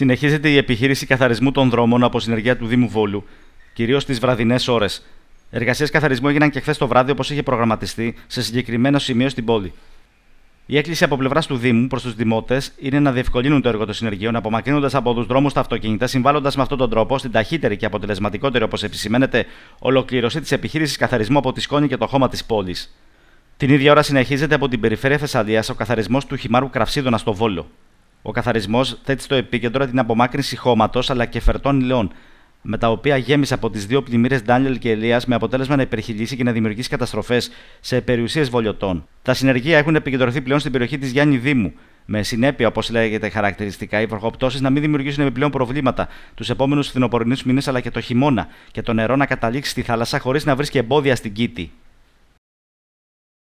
Συνεχίζεται η επιχείρηση καθαρισμού των δρόμων από συνεργεία του Δήμου Βόλου, κυρίως στις βραδινές ώρες. Εργασίες καθαρισμού έγιναν και χθες το βράδυ όπως είχε προγραμματιστεί σε συγκεκριμένο σημείο στην πόλη. Η έκκληση από πλευράς του Δήμου προς τους δημότες είναι να διευκολύνουν το έργο των συνεργείων, απομακρύνοντας από τους δρόμους τα αυτοκίνητα, συμβάλλοντας με αυτόν τον τρόπο στην ταχύτερη και αποτελεσματικότερη, όπως επισημαίνεται, ολοκλήρωση της επιχείρησης καθαρισμού από τη σκόνη και το χώμα της πόλης. Την ίδια ώρα συνεχίζεται από την περιφέρεια Θεσσαλίας ο καθαρισμός του χυμάρου Κραυσίδωνα στο Βόλο. Ο καθαρισμός θέτει στο επίκεντρο την απομάκρυνση χώματος αλλά και φερτών υλών, με τα οποία γέμισε από τις δύο πλημμύρες Ντάνιελ και Ελίας με αποτέλεσμα να υπερχιλήσει και να δημιουργήσει καταστροφές σε περιουσίες βολιωτών. Τα συνεργεία έχουν επικεντρωθεί πλέον στην περιοχή της Γιάννη Δήμου, με συνέπεια, όπως λέγεται χαρακτηριστικά, οι βροχοπτώσεις να μην δημιουργήσουν επιπλέον προβλήματα τους επόμενους φθινοπορεινούς μήνες αλλά και το χειμώνα και το νερό να καταλήξει στη θάλασσα χωρίς να βρίσκει εμπόδια στην κήτη.